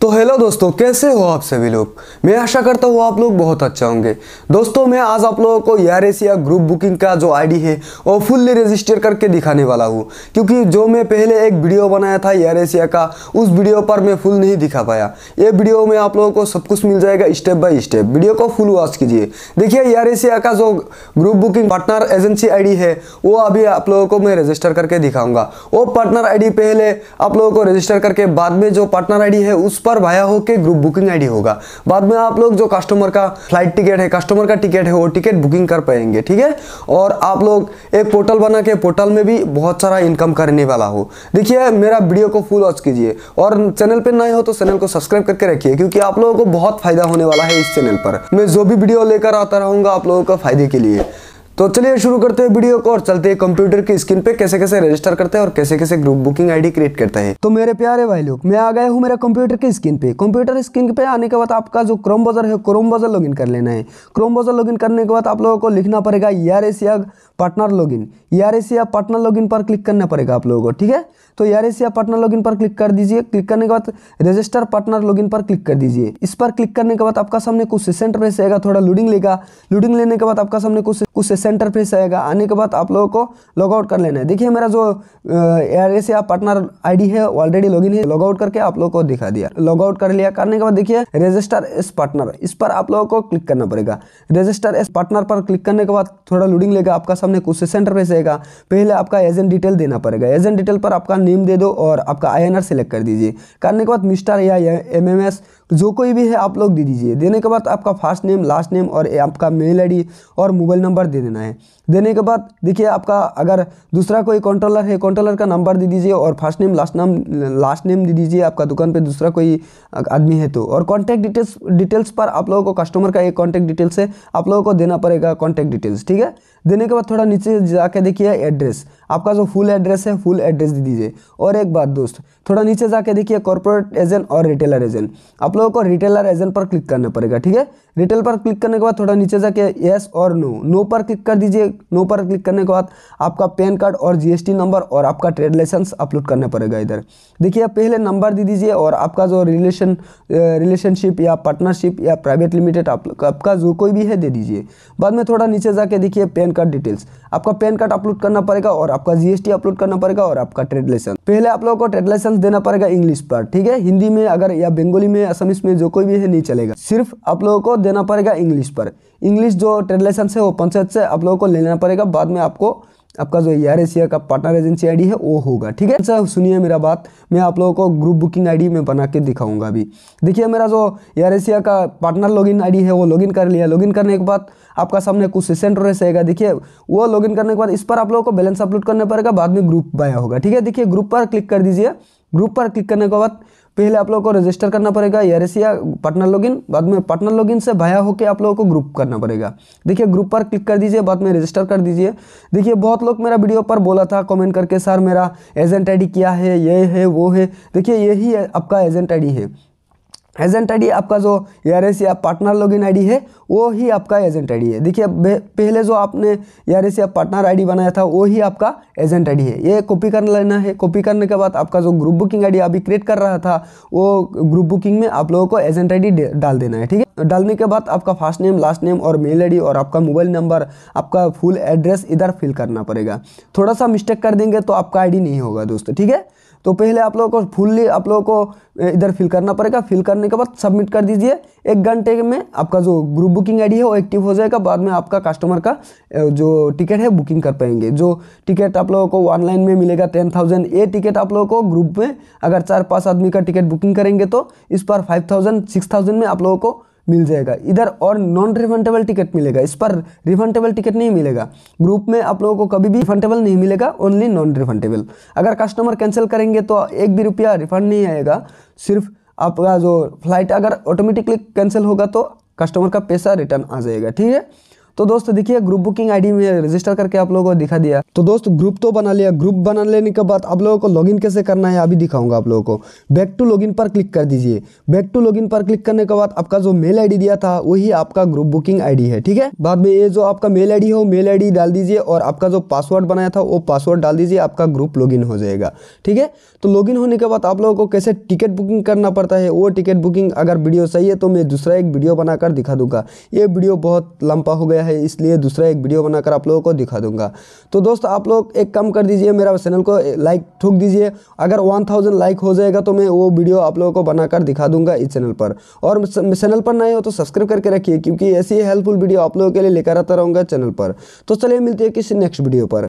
तो हेलो दोस्तों कैसे हो आप सभी लोग मैं आशा करता हूँ आप लोग बहुत अच्छा होंगे दोस्तों मैं आज आप लोगों को यार एसिया ग्रुप बुकिंग का जो आईडी है वो फुल्ली रजिस्टर करके दिखाने वाला हूँ क्योंकि जो मैं पहले एक वीडियो बनाया था यार एसिया का उस वीडियो पर मैं फुल नहीं दिखा पाया ये वीडियो में आप लोगों को सब कुछ मिल जाएगा स्टेप बाई स्टेप वीडियो को फुल वॉच कीजिए देखिए यार एसिया का जो ग्रुप बुकिंग पार्टनर एजेंसी आई है वो अभी आप लोगों को मैं रजिस्टर करके दिखाऊंगा वो पार्टनर आई पहले आप लोगों को रजिस्टर करके बाद में जो पार्टनर आई है उस पर पर वाया हो के ग्रुप बुकिंग आईडी होगा बाद में आप लोग जो कस्टमर का फ्लाइट टिकट है कस्टमर का टिकट है वो टिकट बुकिंग कर पाएंगे ठीक है और आप लोग एक पोर्टल बना के पोर्टल में भी बहुत सारा इनकम करने वाला हो देखिए मेरा वीडियो को फुल वॉच कीजिए और चैनल पर नए हो तो चैनल को सब्सक्राइब करके रखिए क्योंकि आप लोगों को बहुत फायदा होने वाला है इस चैनल पर मैं जो भी वीडियो लेकर आता रहूंगा आप लोगों का फायदे के लिए तो चलिए शुरू करते हैं वीडियो को और चलते हैं कंप्यूटर की स्क्रीन पे कैसे कैसे रजिस्टर करते हैं और कैसे कैसे ग्रुप बुकिंग आईडी क्रिएट करता है तो मेरे प्यारे भाई लोग मैं आ गया हूँ मेरे कंप्यूटर की स्क्रीन पे कंप्यूटर स्क्रीन पे आने के बाद आपका जो क्रोम ब्राउजर है क्रोम ब्राउजर लॉग कर लेना है क्रोम ब्राउजर लॉग करने के बाद आप लोगों को लिखना पड़ेगा यार एस partner login in Asia partner login पर क्लिक करना पड़ेगा आप लोगों को ठीक है तो यार एशिया पार्टनर लॉगिन पर क्लिक कर दीजिए क्लिक करने के बाद रजिस्टर पार्टनर लॉगिन पर क्लिक कर दीजिए इस पर क्लिक करने के बाद आपका सामने कुछ सेंटर प्रेस आएगा थोड़ा लूडिंग लेगा लूडिंग लेने के बाद आपका सामने कुछ कुछ सेंटर प्रेस आएगा आने के बाद आप लोगों को लॉगआउट कर लेना है देखिए मेरा जो यार एशिया पार्टनर आई है ऑलरेडी लॉगिन है लॉगआउट करके आप लोग को दिखा दिया लॉगआउट कर लिया करने के बाद देखिए रजिस्टर एस पार्टनर इस पर आप लोगों को क्लिक करना पड़ेगा रजिस्टर एस पार्टनर पर क्लिक करने के बाद थोड़ा लूडिंग लेगा आपका सामने सामने क्वेश्चन इंटरफेस रहेगा पहले आपका एजेंट डिटेल देना पड़ेगा एजेंट डिटेल पर आपका नेम दे दो और आपका आई सेलेक्ट कर दीजिए करने के बाद मिस्टर या एम तो जो कोई भी है आप लोग दे दीजिए देने के बाद आपका फर्स्ट नेम लास्ट नेम और आपका मेल आई और मोबाइल नंबर दे देना है देने के बाद देखिए आपका अगर दूसरा कोई कंट्रोलर है कंट्रोलर का नंबर दे दीजिए और फर्स्ट नेम लास्ट नाम लास्ट नेम दे दीजिए आपका दुकान पे दूसरा कोई आदमी है तो और कॉन्टैक्ट डिटेल्स डिटेल्स पर आप लोगों को कस्टमर का एक कॉन्टैक्ट डिटेल्स है आप लोगों को देना पड़ेगा कॉन्टैक्ट डिटेल्स ठीक है देने के बाद थोड़ा नीचे जाके देखिए एड्रेस आपका जो फुल एड्रेस है फुल एड्रेस दे दीजिए और एक बात दोस्त थोड़ा नीचे जाके देखिए कॉर्पोरेट एजेंट और रिटेलर एजेंट आप लोगों को रिटेलर एजेंट पर क्लिक करना पड़ेगा ठीक है रिटेल पर क्लिक करने के बाद थोड़ा नीचे जाके यस और नो नो पर क्लिक कर दीजिए नो पर क्लिक करने के बाद आपका पैन कार्ड और जीएसटी नंबर और आपका ट्रेड लाइसेंस अपलोड करना पड़ेगा इधर देखिए पहले नंबर दे दीजिए और आपका जो रिलेशन रिलेशनशिप या पार्टनरशिप या प्राइवेट लिमिटेड आप, आपका जो कोई भी है दे दीजिए बाद में थोड़ा नीचे जाके देखिए पैन कार्ड डिटेल्स आपका पैन कार्ड अपलोड करना पड़ेगा और आपका जीएसटी अपलोड करना पड़ेगा और आपका ट्रेड लाइसेंस पहले आप लोगों को ट्रेड लाइसेंस देना पड़ेगा इंग्लिश पर ठीक है हिंदी में अगर या बंगाली में असम नाम इसमें जो कोई भी है नहीं चलेगा सिर्फ आप लोगों को देना पड़ेगा इंग्लिश पर इंग्लिश जो ट्रेडलेसन से वो पंचायत से आप लोगों को लेना पड़ेगा बाद में आपको आपका जो एयर एशिया का पार्टनर एजेंसी आईडी है वो होगा ठीक है अच्छा सुनिए मेरा बात मैं आप लोगों को ग्रुप बुकिंग आईडी में बना के दिखाऊंगा अभी देखिए मेरा जो एयर एशिया का पार्टनर लॉगिन आईडी है वो लॉगिन कर लिया लॉगिन करने के बाद आपका सामने कुछ सेंटर रेस रहेगा देखिए वो लॉगिन करने के बाद इस पर आप लोगों को बैलेंस अपलोड करना पड़ेगा बाद में ग्रुप बाया होगा ठीक है देखिए ग्रुप पर क्लिक कर दीजिए ग्रुप पर क्लिक करने के बाद पहले आप लोगों को रजिस्टर करना पड़ेगा या पार्टनर लॉगिन बाद में पार्टनर लॉगिन से भया होकर आप लोगों को ग्रुप करना पड़ेगा देखिए ग्रुप पर क्लिक कर दीजिए बाद में रजिस्टर कर दीजिए देखिए बहुत लोग मेरा वीडियो पर बोला था कमेंट करके सर मेरा एजेंट आईडी क्या है ये है वो है देखिए यही आपका एजेंट आईडी है एजेंट आईडी आपका जो यार e एस या पार्टनर लॉगिन आईडी है वो ही आपका एजेंट आईडी है देखिए पहले जो आपने यार e एस या पार्टनर आईडी बनाया था वो ही आपका एजेंट आईडी है ये कॉपी कर लेना है कॉपी करने के बाद आपका जो ग्रुप बुकिंग आईडी अभी क्रिएट कर रहा था वो ग्रुप बुकिंग में आप लोगों को एजेंट आई डाल देना है ठीक है तो डालने के बाद आपका फर्स्ट नेम लास्ट नेम और मेल आई और आपका मोबाइल नंबर आपका फुल एड्रेस इधर फिल करना पड़ेगा थोड़ा सा मिस्टेक कर देंगे तो आपका आई नहीं होगा दोस्तों ठीक है तो पहले आप लोगों को फुल्ली आप लोगों को इधर फिल करना पड़ेगा फिल करने के बाद सबमिट कर दीजिए एक घंटे में आपका जो ग्रुप बुकिंग आईडी है वो एक्टिव हो जाएगा बाद में आपका कस्टमर का जो टिकट है बुकिंग कर पाएंगे जो टिकट आप लोगों को ऑनलाइन में मिलेगा टेन थाउजेंड ये टिकट आप लोगों को ग्रुप में अगर चार पाँच आदमी का टिकट बुकिंग करेंगे तो इस पर फाइव थाउजेंड सिक्स थाउजेंड में आप लोगों को मिल जाएगा इधर और नॉन रिफंडेबल टिकट मिलेगा इस पर रिफंडेबल टिकट नहीं मिलेगा ग्रुप में आप लोगों को कभी भी रिफंडेबल नहीं मिलेगा ओनली नॉन रिफंडेबल अगर कस्टमर कैंसिल करेंगे तो एक भी रुपया रिफंड नहीं आएगा सिर्फ आपका जो फ्लाइट अगर ऑटोमेटिकली कैंसिल होगा तो कस्टमर का पैसा रिटर्न आ जाएगा ठीक है तो दोस्त देखिए ग्रुप बुकिंग आईडी में रजिस्टर करके आप लोगों को दिखा दिया तो दोस्त ग्रुप तो बना लिया ग्रुप बना लेने के बाद आप लोगों को लॉगिन कैसे करना है अभी दिखाऊंगा आप लोगों को बैक टू लॉगिन पर क्लिक कर दीजिए बैक टू लॉगिन पर क्लिक करने के बाद आपका जो मेल आईडी दिया था वही आपका ग्रुप बुकिंग आईडी है ठीक है बाद में ये जो आपका मेल आईडी हो मेल आईडी डाल दीजिए और आपका जो पासवर्ड बनाया था वो पासवर्ड डाल दीजिए आपका ग्रुप लॉग हो जाएगा ठीक है तो लॉग होने के बाद आप लोगों को कैसे टिकट बुकिंग करना पड़ता है वो टिकट बुकिंग अगर वीडियो सही है तो मैं दूसरा एक वीडियो बनाकर दिखा दूंगा ये वीडियो बहुत लंबा हो गया है है इसलिए दूसरा एक वीडियो बनाकर आप लोगों को दिखा दूंगा तो दोस्त आप लोग एक कम कर दीजिए मेरा चैनल को लाइक ठोक दीजिए अगर वन थाउजेंड लाइक हो जाएगा तो मैं वो वीडियो आप लोगों को बनाकर दिखा दूंगा इस चैनल पर और चैनल पर नए हो तो सब्सक्राइब करके रखिए क्योंकि ऐसी हेल्पफुल वीडियो आप लोगों के लिए लेकर आता रहूँगा चैनल पर तो चलिए मिलती है किसी नेक्स्ट वीडियो पर